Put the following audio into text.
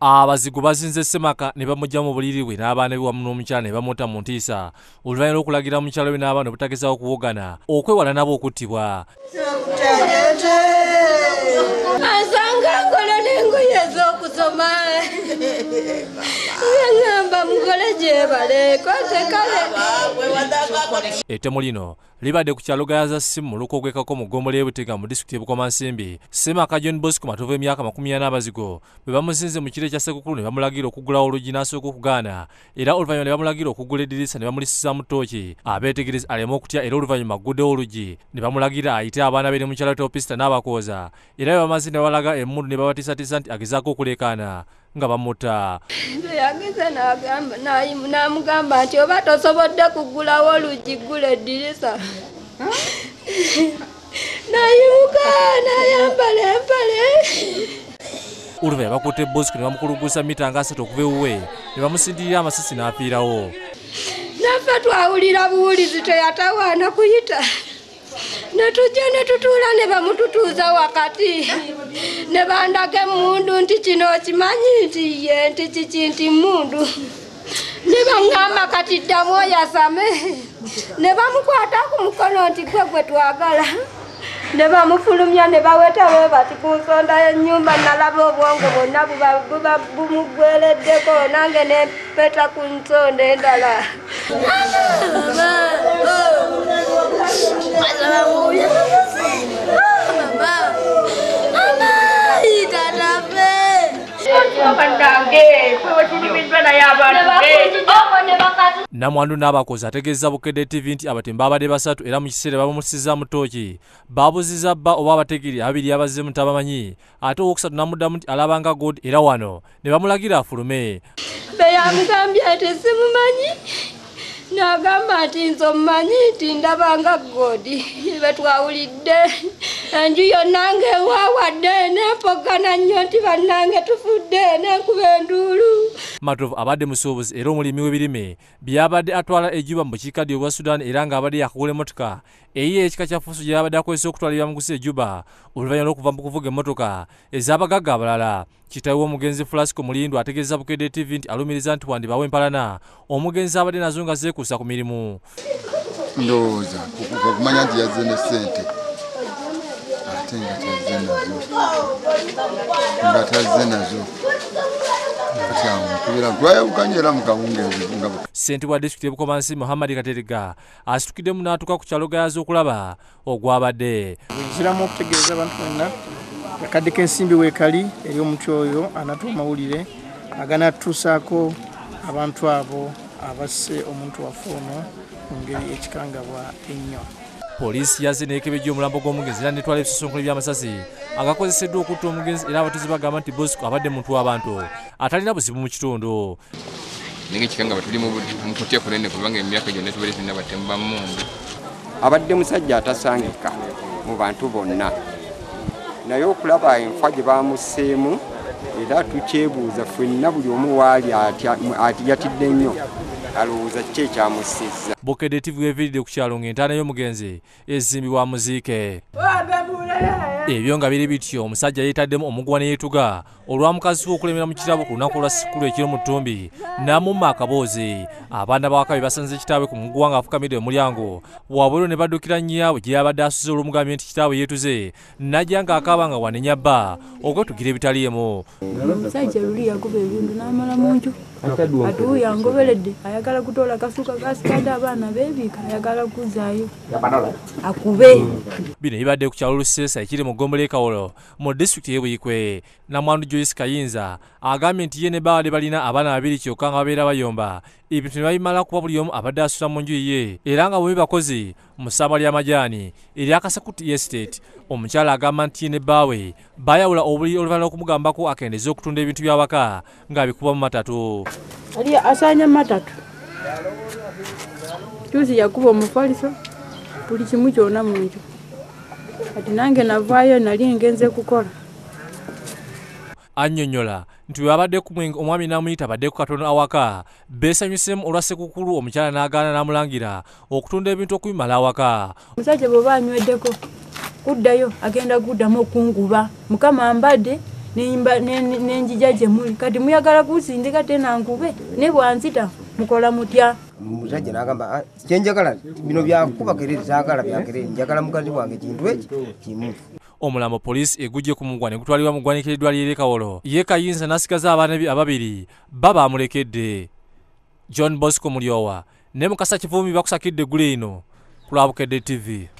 abazigu bazinze semaka ne bamugja mu buliri bwe n'abaana ebiwamu n'omukyala ne bamuta mu ntiisa oluvannyuma lw'okulagira mukyalo we n'abaana obutagezaawo okuwogana okwewala nabo okuttibwa ettemu lino libadde ku kyalo gaya za simu mu lukogwekako mu ggombolo y'ebutega mu disitulikiti y'ebukomansimbi semaka john bosco matovu emyaka 40 abazigo bwe bamusinze mu kire kya ssekukulu ne bamulagira okugulawo oluggi n'asooka okugaana era oluvannyuma ne bamulagira okugula eddirisa ne bamulisiza mu tooki abeetegereza aleme okutya era oluvannyuma aguddewo oluggi ne bamulagira ayite abaana be ne mukyalo topisita n'abakooza era bwe bamaze ne babalaga emmundu ne babatiisatiisa nti agezaako okuleekaana nga bamuta yagize namugamba nti oba tosobodde kugulawo lugigula edirisa nayuka nayambala empale oluvanyuma bakutte bosiko ne bamukulugusa mita nga asatu okuva ewuwe ne bamusindirira amasisi n'afiirawo naffe twawulira buwulizi teyatawaana kuyita netujja netutuula ne bamututuuza wakati ne bandaga emundu nti kino okimanyi nti ye nti kiki nti mundu ne baŋŋamba kati ddamu oyasame ne bamukwata ku mukono nti gwe gwe twagala ne bamufulumya ne bawetawe bati ku nsonda yenyumba nalaba obwongo bonna buba bumugwereddeko nange nempeta ku nsonda endala namwandu n'abakozi ategeeza bukedde tv nti abatembo abadde basatu era mu kiseera bamumusiza mutooki babuziza bba oba abategeri ababiri abazze mutabamanyi ate owokusatu namuddamu nti alabanga god era wano ne bamulagira afulume beyamugambye ate simumanyi n'agamba nti nze omumanyi ti ndabanga godi betwawulidde anjuyo nange wawadde nempogana nnyo nti bannange tufudde nenkuba enduulu matovu abadde musuubuzi era omulimi w'ebirime byabadde atwala ejuba mu bukiikaddyo obwa sudaani era ng'abadde yakugula emotoka eyiyo ekika kya fuusu gyeyabadde akozesa okutwala ebyamugusa ejuba oluvannyuma lw'okuva mu kuvuga emmotoka ez'abagaga abalala kitawe w'omugenzi fulasiko mulindw ategeeza bukedde tv nti alumiriza nti wandibawo empalana omugenzi abadde nazo nga zeekuusa ku mirimu ndowooza okumanya nti yazze ne ssente ate nga taze nazo nga taze nazo senti wa disitulikiti y'ebukomansi muhammadi katerega asitukidde munaatuka ku kyalo gayaza okulaba ogwabadde nziramu okutegeeza abantu bonna akadde k'ensimbi weekali eri omuntu oyo anaatu amawulire aganatutuusaako abantu abo abasse omuntu waffe ono mu ngeri ekikangabwa ennyo poliisi yazze nekebejja omulambo gw'omugenzi era netwala ebisosonkolo byamasasi agakozeseddwa okutta omugenzi era abatuzi bagamba nti bosco abadde muntu w'abantu atalina buzibu mu kitundu nayekikanga batuli mu kutya kunene kubanga emyaka gyonna tubaire tulina batemu bamundu abadde musajja atasangika mu bantu bonna naye okulaba enfa gye bamusseemu era tukyebuuza fenna buli omu waali yatidde nnyo alowooza kiki ekyamusizza bokedetivu eviiridde ku kyalo ng'entaana y'omugenzi ezimbibwa muziike wabemulee ebyo nga biri bityo omusajja yeetaddemu omuguwa ne yeetuga olwamukazi w'okulemera mu kitaabwe ku lunaku lwa sikulu ekiro mu ttumbi n'amumma akaboozi abaana bawaka be basanze kitaabwe ku muguwa ng'afukamidde mu mulyango bwabweru ne baddukira nnyiyaabwe gye yabadde asuze olwomugambye nti kitaabwe yeetuze najja ng'akaaba nga wanenya bba okwetugira ebitaliemu omusajja luli yakuba ebintu n'amala mu nju atuuya ngoberedde ayagala kutoola kasuuka kasikadde abaana beebiika ayagala kuzaayo akube bino bibadde ku kyalo lusesa ekiri mu ggombolo ekawolo mu disitulikiti yebuikwe namwandu joyice kayinza agambye nti ye ne baali balina abaana babiri kyokka nga babeera bayomba ebintu ne babimala kuba buli omu abadde asula mu nju ye era nga bwe bakozi mu ssamba ly'amajaani eryakasakuti estate omukyala agamba nti ye ne baawe bayawula obuliri oluvanyuma lw'okumugambako akendeeza okutunda ebintu by'awaka nga bikuba mu matatu ali asanya matatu kyusi yakuba omufaliso buli kimu kyona mu nju kati nange navaayo nali ngenze kukola annyonnyola nti webabadde ku mwenge omwami n'amuyita badde ku katono awaka beesanyusemu olwa ssekukulu omukyala n'agaana n'amulangira okutunda ebintu okubimala awaka omusajja bweoba anyweddeko kuddayo agenda kuddamu okunguba mukama mbadde n'enjija gye muli kati muyagala kunsindika te nankube ne bwanzita mukola mutya musajja nagamba ah, kyenjagala bino byakuba kerere zagala byakerere njagala mugazi wange kintu eki kimu omulambo poliisi egujje ku mugwane gutwalibwa mu ggwanika eddwaliro kawolo ye kayinza n'asigaza abaana ababiri ba baamulekedde john bosco mulyowa ne mukasa kivumi bakusakidde gule ino ku lwabukedde tv